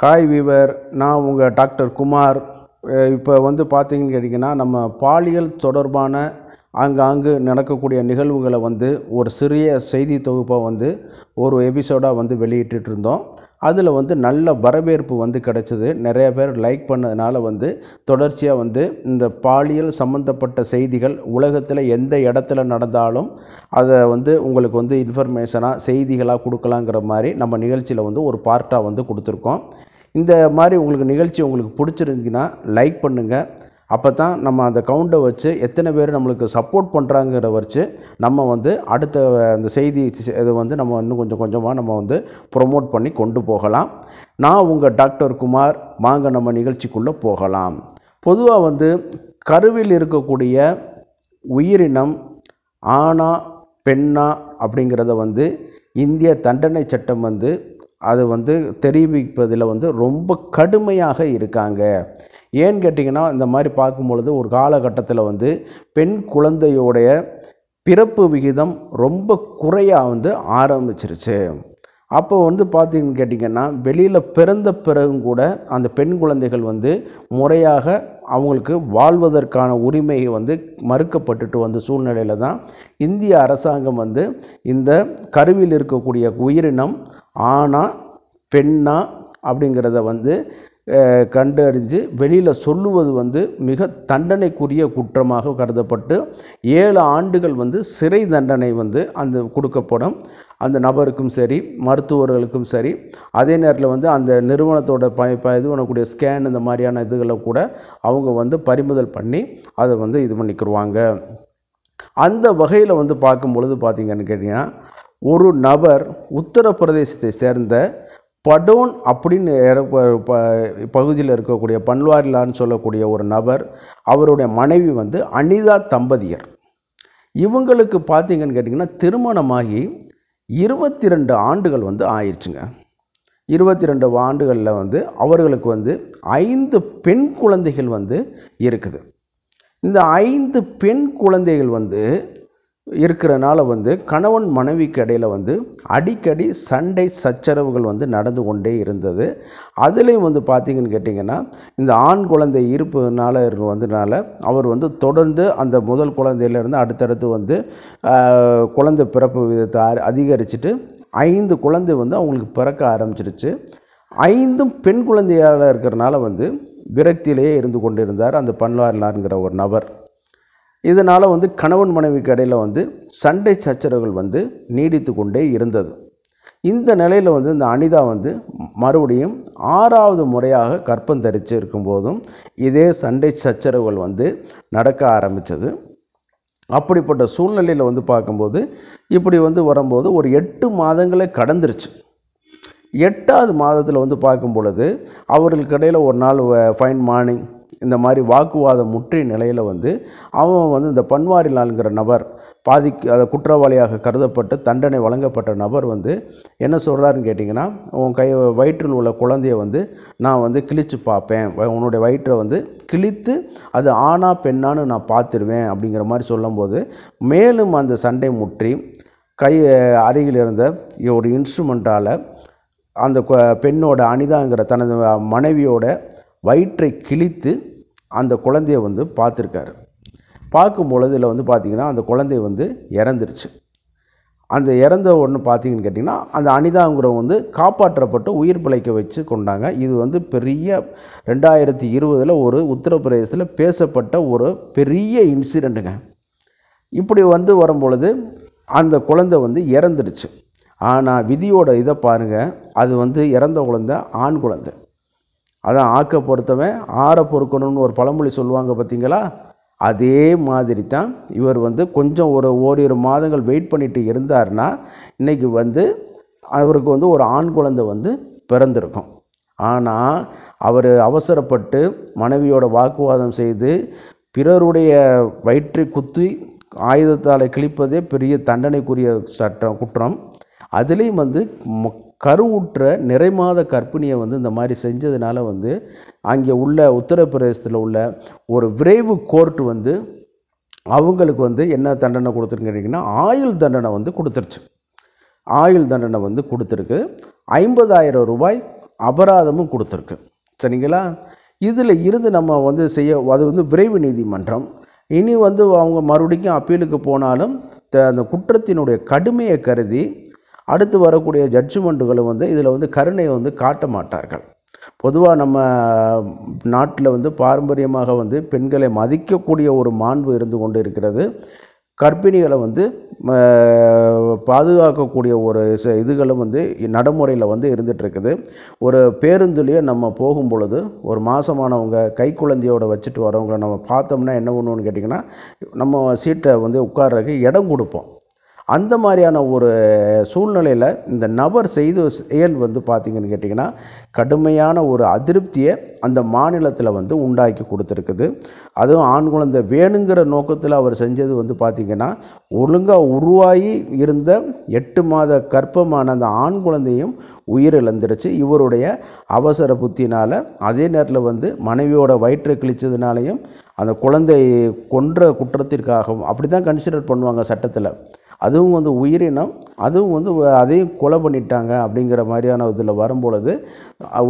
hi viewer நான் உங்கள் doctor Kumar இப்போ வந்து பார்த்தீங்கன்னு கேட்டிங்கன்னா நம்ம பாலியல் தொடர்பான ஆங்காங்கு நடக்கக்கூடிய நிகழ்வுகளை வந்து ஒரு சிறிய செய்தி தொகுப்பாக வந்து ஒரு எபிசோடாக வந்து வெளியிட்டு இருந்தோம் அதில் வந்து நல்ல வரவேற்பு வந்து கிடச்சிது நிறைய பேர் லைக் பண்ணதுனால வந்து தொடர்ச்சியாக வந்து இந்த பாலியல் சம்மந்தப்பட்ட செய்திகள் உலகத்தில் எந்த இடத்துல நடந்தாலும் அதை வந்து உங்களுக்கு வந்து இன்ஃபர்மேஷனாக செய்திகளாக கொடுக்கலாங்கிற மாதிரி நம்ம நிகழ்ச்சியில் வந்து ஒரு பார்ட்டாக வந்து கொடுத்துருக்கோம் இந்த மாதிரி உங்களுக்கு நிகழ்ச்சி உங்களுக்கு பிடிச்சிருந்துச்சின்னா லைக் பண்ணுங்கள் அப்போ தான் நம்ம அந்த கவுண்டை வச்சு எத்தனை பேர் நம்மளுக்கு சப்போர்ட் பண்ணுறாங்கிற வச்சு நம்ம வந்து அடுத்த அந்த செய்தி இது வந்து நம்ம இன்னும் கொஞ்சம் கொஞ்சமாக நம்ம வந்து ப்ரொமோட் பண்ணி கொண்டு போகலாம் நான் உங்கள் டாக்டர் குமார் வாங்க நம்ம நிகழ்ச்சிக்குள்ளே போகலாம் பொதுவாக வந்து கருவில் இருக்கக்கூடிய உயிரினம் ஆணா பெண்ணா அப்படிங்கிறத வந்து இந்திய தண்டனை சட்டம் வந்து அது வந்து தெரிவிப்பதில் வந்து ரொம்ப கடுமையாக இருக்காங்க ஏன்னு கேட்டிங்கன்னா இந்த மாதிரி பார்க்கும்பொழுது ஒரு காலகட்டத்தில் வந்து பெண் குழந்தையோடைய பிறப்பு விகிதம் ரொம்ப குறையாக வந்து ஆரம்பிச்சிருச்சு அப்போ வந்து பார்த்திங்கன்னு கேட்டிங்கன்னா வெளியில் பிறந்த பிறகும் கூட அந்த பெண் குழந்தைகள் வந்து முறையாக அவங்களுக்கு வாழ்வதற்கான உரிமையை வந்து மறுக்கப்பட்டுட்டு வந்த சூழ்நிலையில் தான் இந்திய அரசாங்கம் வந்து இந்த கருவில் இருக்கக்கூடிய உயிரினம் ஆணா பெண்ணா அப்படிங்கிறத வந்து கண்டறிஞ்சு வெளியில் சொல்லுவது வந்து மிக தண்டனைக்குரிய குற்றமாக கருதப்பட்டு ஏழு ஆண்டுகள் வந்து சிறை தண்டனை வந்து அந்த கொடுக்கப்படும் அந்த நபருக்கும் சரி மருத்துவர்களுக்கும் சரி அதே நேரத்தில் வந்து அந்த நிறுவனத்தோட ப இது பண்ணக்கூடிய ஸ்கேன் இந்த மாதிரியான இதுகளை கூட அவங்க வந்து பறிமுதல் பண்ணி அதை வந்து இது பண்ணிக்கிடுவாங்க அந்த வகையில் வந்து பார்க்கும் பொழுது பார்த்திங்கன்னு கேட்டிங்கன்னா ஒரு நபர் உத்தரப்பிரதேசத்தை சேர்ந்த படோன் அப்படின்னு பகுதியில் இருக்கக்கூடிய பன்வாரிலான்னு சொல்லக்கூடிய ஒரு நபர் அவருடைய மனைவி வந்து அனிதா தம்பதியர் இவங்களுக்கு பார்த்தீங்கன்னு கேட்டிங்கன்னா திருமணமாகி இருபத்தி ரெண்டு ஆண்டுகள் வந்து ஆயிடுச்சுங்க இருபத்தி ரெண்டு ஆண்டுகளில் வந்து அவர்களுக்கு வந்து ஐந்து பெண் குழந்தைகள் வந்து இருக்குது இந்த ஐந்து பெண் குழந்தைகள் வந்து இருக்கிறனால வந்து கணவன் மனைவிக்கு இடையில் வந்து அடிக்கடி சண்டை சச்சரவுகள் வந்து நடந்து கொண்டே இருந்தது அதுலேயும் வந்து பார்த்திங்கன்னு கேட்டிங்கன்னா இந்த ஆண் குழந்தை இருப்புனால வந்தனால அவர் வந்து தொடர்ந்து அந்த முதல் குழந்தையிலேருந்து அடுத்தடுத்து வந்து குழந்தை பிறப்பு விதத்தை அதிகரிச்சுட்டு ஐந்து குழந்தை வந்து அவங்களுக்கு பிறக்க ஆரம்பிச்சிருச்சு ஐந்தும் பெண் குழந்தையால் இருக்கிறனால வந்து விரக்தியிலேயே இருந்து கொண்டிருந்தார் அந்த பன்வாரிலாருங்கிற ஒரு நபர் இதனால் வந்து கணவன் மனைவிக்கு இடையில் வந்து சண்டை சச்சரவுகள் வந்து நீடித்து கொண்டே இருந்தது இந்த நிலையில் வந்து இந்த அனிதா வந்து மறுபடியும் ஆறாவது முறையாக கற்பம் தரித்து இருக்கும்போதும் இதே சண்டை சச்சரவுகள் வந்து நடக்க ஆரம்பித்தது அப்படிப்பட்ட சூழ்நிலையில் வந்து பார்க்கும்போது இப்படி வந்து வரும்போது ஒரு எட்டு மாதங்களே கடந்துருச்சு எட்டாவது மாதத்தில் வந்து பார்க்கும் பொழுது அவர்களுக்கு இடையில் ஒரு நாள் ஃபைன் மார்னிங் இந்த மாதிரி வாக்குவாதம் முற்றிய நிலையில் வந்து அவன் வந்து இந்த பன்வாரிலால்ங்கிற நபர் பாதிக்கு அதை குற்றவாளியாக கருதப்பட்டு தண்டனை வழங்கப்பட்ட நபர் வந்து என்ன சொல்கிறாருன்னு கேட்டிங்கன்னா உன் கை வயிற்றில் உள்ள குழந்தைய வந்து நான் வந்து கிழித்து பார்ப்பேன் உன்னுடைய வயிற்றை வந்து கிழித்து அது ஆணா பெண்ணான்னு நான் பார்த்துருவேன் அப்படிங்கிற மாதிரி சொல்லும்போது மேலும் அந்த சண்டை முற்றி கை அருகில் இருந்த ஒரு இன்ஸ்ட்ருமெண்ட்டால் அந்த பெண்ணோட அனிதாங்கிற தனது மனைவியோட வயிற்றை கிழித்து அந்த குழந்தைய வந்து பார்த்துருக்காரு பார்க்கும் பொழுது இதில் வந்து பார்த்திங்கன்னா அந்த குழந்தை வந்து இறந்துருச்சு அந்த இறந்த ஒன்று பார்த்தீங்கன்னு கேட்டிங்கன்னா அந்த அனிதாங்கிறவங்க வந்து காப்பாற்றப்பட்டு உயிர் பிழைக்க வச்சு கொண்டாங்க இது வந்து பெரிய ரெண்டாயிரத்தி இருபதில் ஒரு உத்தரப்பிரதேசத்தில் பேசப்பட்ட ஒரு பெரிய இன்சிடெண்ட்டுங்க இப்படி வந்து வரும்பொழுது அந்த குழந்தை வந்து இறந்துடுச்சு ஆனால் விதியோட இதை பாருங்கள் அது வந்து இறந்த குழந்தை ஆண் குழந்தை அதான் ஆக்க பொறுத்தவன் ஆற பொறுக்கணும்னு ஒரு பழமொழி சொல்லுவாங்க பார்த்தீங்களா அதே மாதிரி தான் இவர் வந்து கொஞ்சம் ஒரு ஓரிரு மாதங்கள் வெயிட் பண்ணிட்டு இருந்தார்னா இன்றைக்கி வந்து அவருக்கு வந்து ஒரு ஆண் குழந்தை வந்து பிறந்திருக்கும் ஆனால் அவர் அவசரப்பட்டு மனைவியோட வாக்குவாதம் செய்து பிறருடைய வயிற்றை குத்தி ஆயுதத்தால் கிழிப்பதே பெரிய தண்டனைக்குரிய சட்டம் குற்றம் அதுலேயும் வந்து கருவுற்ற நிறைமாத கற்பிணியை வந்து இந்த மாதிரி செஞ்சதுனால வந்து அங்கே உள்ள உத்தரப்பிரதேசத்தில் உள்ள ஒரு விரைவு கோர்ட் வந்து அவங்களுக்கு வந்து என்ன தண்டனை கொடுத்துருக்குறீங்கன்னா ஆயுள் தண்டனை வந்து கொடுத்துருச்சு ஆயுள் தண்டனை வந்து கொடுத்துருக்கு ஐம்பதாயிரம் ரூபாய் அபராதமும் கொடுத்துருக்கு சரிங்களா இதில் இருந்து நம்ம வந்து செய்ய அது வந்து விரைவு நீதிமன்றம் இனி வந்து அவங்க மறுபடியும் அப்பீலுக்கு போனாலும் அந்த குற்றத்தினுடைய கடுமையை கருதி அடுத்து வரக்கூடிய ஜட்ஜ்மெண்ட்டுகளும் வந்து இதில் வந்து கருணையை வந்து காட்ட மாட்டார்கள் பொதுவாக நம்ம நாட்டில் வந்து பாரம்பரியமாக வந்து பெண்களை மதிக்கக்கூடிய ஒரு மாண்பு இருந்து கொண்டு இருக்கிறது கர்ப்பிணிகளை வந்து பாதுகாக்கக்கூடிய ஒரு இதுகளும் வந்து நடைமுறையில் வந்து இருந்துகிட்ருக்குது ஒரு பேருந்துலேயே நம்ம போகும் பொழுது ஒரு மாதமானவங்க கை குழந்தையோடு வச்சுட்டு வரவங்களை நம்ம பார்த்தோம்னா என்ன பண்ணுவோன்னு கேட்டிங்கன்னா நம்ம சீட்டை வந்து உட்கார்றதுக்கு இடம் கொடுப்போம் அந்த மாதிரியான ஒரு சூழ்நிலையில் இந்த நபர் செய்த செயல் வந்து பார்த்திங்கன்னு கேட்டிங்கன்னா கடுமையான ஒரு அதிருப்தியை அந்த மாநிலத்தில் வந்து உண்டாக்கி கொடுத்துருக்குது அதுவும் ஆண் குழந்தை வேணுங்கிற நோக்கத்தில் அவர் செஞ்சது வந்து பார்த்திங்கன்னா ஒழுங்காக உருவாகி இருந்த எட்டு மாத கற்பமான அந்த ஆண் குழந்தையும் உயிரிழந்துருச்சு இவருடைய அவசர புத்தினால் அதே நேரத்தில் வந்து மனைவியோட வயிற்றை கிழிச்சதுனாலையும் அந்த குழந்தை கொன்ற குற்றத்திற்காகவும் அப்படி தான் கன்சிடர் பண்ணுவாங்க சட்டத்தில் அதுவும் வந்து உயிரினம் அதுவும் வந்து அதையும் கொலை பண்ணிட்டாங்க அப்படிங்கிற மாதிரியான இதில் வரும்பொழுது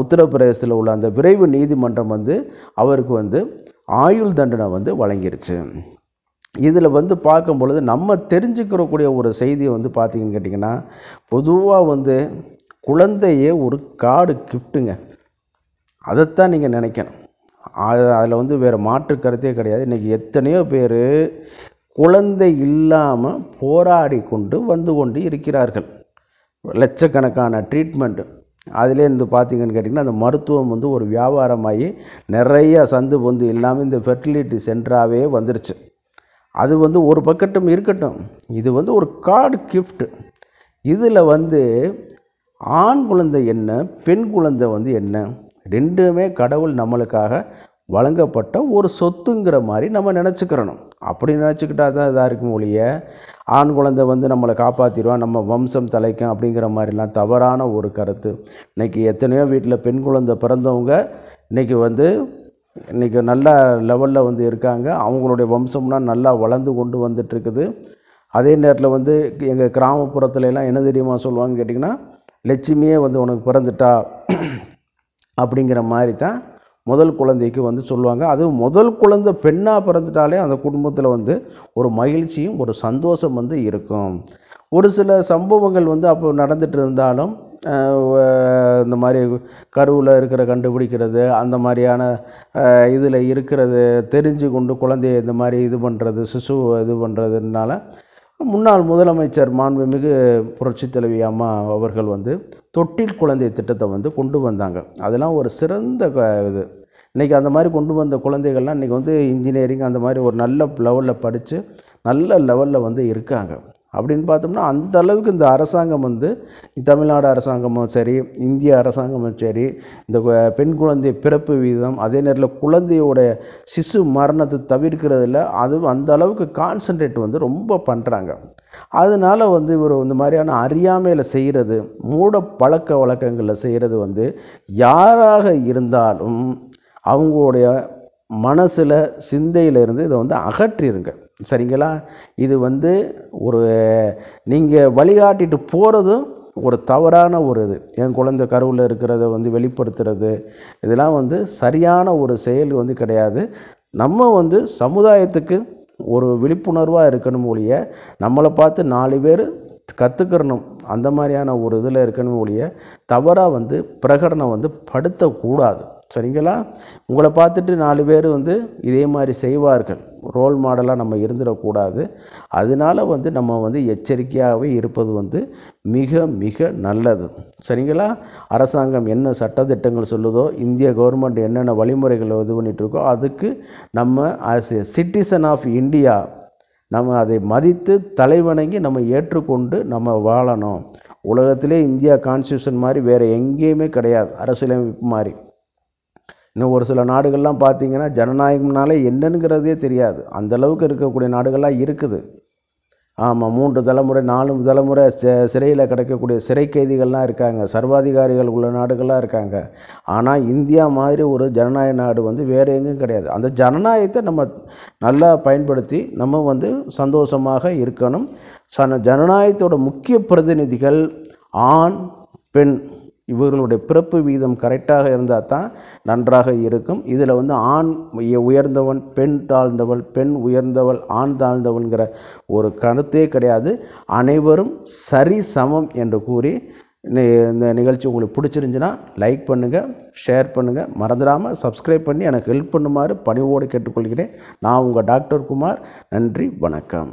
உத்தரப்பிரதேசத்தில் உள்ள அந்த விரைவு நீதிமன்றம் வந்து அவருக்கு வந்து ஆயுள் தண்டனை வந்து வழங்கிருச்சு இதில் வந்து பார்க்கும் பொழுது நம்ம தெரிஞ்சுக்கிறக்கூடிய ஒரு செய்தியை வந்து பார்த்திங்கன்னு கேட்டிங்கன்னா பொதுவாக வந்து குழந்தையே ஒரு காடு கிஃப்ட்டுங்க அதைத்தான் நீங்கள் நினைக்கணும் அதில் வந்து வேறு மாற்று கருத்தே கிடையாது இன்றைக்கி எத்தனையோ பேர் குழந்தை இல்லாமல் போராடி கொண்டு வந்து கொண்டு இருக்கிறார்கள் லட்சக்கணக்கான ட்ரீட்மெண்ட்டு அதுலேருந்து பார்த்திங்கன்னு கேட்டிங்கன்னா அந்த மருத்துவம் வந்து ஒரு வியாபாரமாகி நிறைய சந்து பொந்து இல்லாமல் இந்த ஃபெர்டிலிட்டி சென்டராகவே வந்துருச்சு அது வந்து ஒரு பக்கட்டும் இருக்கட்டும் இது வந்து ஒரு கார்டு கிஃப்ட் இதில் வந்து ஆண் குழந்தை என்ன பெண் குழந்தை வந்து என்ன ரெண்டுமே கடவுள் நம்மளுக்காக வழங்கப்பட்ட ஒரு சொத்துங்கிற மாதிரி நம்ம நினச்சிக்கிறணும் அப்படி நினச்சிக்கிட்டா தான் இதாக இருக்கும் ஒழிய ஆண் குழந்தை வந்து நம்மளை காப்பாற்றிடுவோம் நம்ம வம்சம் தலைக்கும் அப்படிங்கிற மாதிரிலாம் தவறான ஒரு கருத்து இன்றைக்கி எத்தனையோ வீட்டில் பெண் குழந்தை பிறந்தவங்க இன்றைக்கி வந்து இன்றைக்கி நல்ல லெவலில் வந்து இருக்காங்க அவங்களுடைய வம்சம்னால் நல்லா வளர்ந்து கொண்டு வந்துட்டுருக்குது அதே நேரத்தில் வந்து எங்கள் கிராமப்புறத்துலலாம் என்ன தெரியுமா சொல்லுவாங்கன்னு கேட்டிங்கன்னா லட்சுமியே வந்து உனக்கு பிறந்துட்டா அப்படிங்கிற மாதிரி தான் முதல் குழந்தைக்கு வந்து சொல்லுவாங்க அது முதல் குழந்தை பெண்ணாக பிறந்துட்டாலே அந்த குடும்பத்தில் வந்து ஒரு மகிழ்ச்சியும் ஒரு சந்தோஷம் வந்து இருக்கும் ஒரு சில சம்பவங்கள் வந்து அப்போ நடந்துட்டு இருந்தாலும் இந்த மாதிரி கருவில் இருக்கிற கண்டுபிடிக்கிறது அந்த மாதிரியான இதில் இருக்கிறது தெரிஞ்சு கொண்டு குழந்தைய இந்த மாதிரி இது பண்ணுறது சிசு இது பண்ணுறதுனால முன்னாள் முதலமைச்சர் மாண்புமிகு புரட்சி தலைவி அம்மா அவர்கள் வந்து தொட்டில் குழந்தை திட்டத்தை வந்து கொண்டு வந்தாங்க அதெல்லாம் ஒரு சிறந்த இது இன்றைக்கி அந்த மாதிரி கொண்டு வந்த குழந்தைகள்லாம் இன்றைக்கி வந்து இன்ஜினியரிங் அந்த மாதிரி ஒரு நல்ல லெவலில் படித்து நல்ல லெவலில் வந்து இருக்காங்க அப்படின்னு பார்த்தோம்னா அந்த அளவுக்கு இந்த அரசாங்கம் வந்து தமிழ்நாடு அரசாங்கமும் சரி இந்திய அரசாங்கமும் சரி இந்த பெண் குழந்தை பிறப்பு வீதம் அதே நேரத்தில் குழந்தையோட சிசு மரணத்தை தவிர்க்கிறதுல அது அந்த அளவுக்கு கான்சன்ட்ரேட் வந்து ரொம்ப பண்ணுறாங்க அதனால் வந்து இவர் இந்த மாதிரியான அறியாமையில் செய்கிறது மூட பழக்க வழக்கங்களில் செய்கிறது வந்து யாராக இருந்தாலும் அவங்களுடைய மனசில் சிந்தையிலிருந்து இதை வந்து அகற்றிருங்க சரிங்களா இது வந்து ஒரு நீங்கள் வழிகாட்டிட்டு போகிறதும் ஒரு தவறான ஒரு இது என் குழந்தை கருவில் இருக்கிறத வந்து வெளிப்படுத்துறது இதெல்லாம் வந்து சரியான ஒரு செயல் வந்து கிடையாது நம்ம வந்து சமுதாயத்துக்கு ஒரு விழிப்புணர்வாக இருக்கணும் ஒழிய நம்மளை பார்த்து நாலு பேர் கற்றுக்கிறணும் அந்த மாதிரியான ஒரு இதில் இருக்கணும் ஒழிய தவறாக வந்து பிரகடனம் வந்து படுத்தக்கூடாது சரிங்களா உங்களை பார்த்துட்டு நாலு பேர் வந்து இதே மாதிரி செய்வார்கள் ரோல் மாடலாக நம்ம இருந்துடக்கூடாது அதனால் வந்து நம்ம வந்து எச்சரிக்கையாகவே இருப்பது வந்து மிக மிக நல்லது சரிங்களா அரசாங்கம் என்ன சட்டத்திட்டங்கள் சொல்லுதோ இந்திய கவர்மெண்ட் என்னென்ன வழிமுறைகள் இது பண்ணிகிட்ருக்கோ அதுக்கு நம்ம as a citizen of India நம்ம அதை மதித்து தலைவணங்கி நம்ம ஏற்றுக்கொண்டு நம்ம வாழணும் உலகத்திலே இந்தியா கான்ஸ்டியூஷன் மாதிரி வேறு எங்கேயுமே கிடையாது அரசியலமைப்பு மாதிரி இன்னும் ஒரு சில நாடுகள்லாம் பார்த்திங்கன்னா ஜனநாயகம்னாலே என்னங்கிறதே தெரியாது அந்தளவுக்கு இருக்கக்கூடிய நாடுகள்லாம் இருக்குது ஆமாம் மூன்று தலைமுறை நாலு தலைமுறை சிறையில் கிடைக்கக்கூடிய சிறை கைதிகள்லாம் இருக்காங்க சர்வாதிகாரிகள் உள்ள நாடுகள்லாம் இருக்காங்க ஆனால் இந்தியா மாதிரி ஒரு ஜனநாயக நாடு வந்து வேறு எங்கும் கிடையாது அந்த ஜனநாயகத்தை நம்ம நல்லா பயன்படுத்தி நம்ம வந்து சந்தோஷமாக இருக்கணும் ஜனநாயகத்தோட முக்கிய பிரதிநிதிகள் ஆண் பெண் இவர்களுடைய பிறப்பு வீதம் கரெக்டாக இருந்தால் தான் நன்றாக இருக்கும் இதில் வந்து ஆண் உயர்ந்தவன் பெண் தாழ்ந்தவள் பெண் உயர்ந்தவள் ஆண் தாழ்ந்தவள்கிற ஒரு கருத்தே கிடையாது அனைவரும் சரி சமம் என்று கூறி இந்த நிகழ்ச்சி உங்களுக்கு பிடிச்சிருந்துச்சுன்னா லைக் பண்ணுங்கள் ஷேர் பண்ணுங்கள் மறந்துடாமல் சப்ஸ்கிரைப் பண்ணி எனக்கு ஹெல்ப் பண்ணுமாறு பணிவோடு கேட்டுக்கொள்கிறேன் நான் உங்கள் டாக்டர் குமார் நன்றி வணக்கம்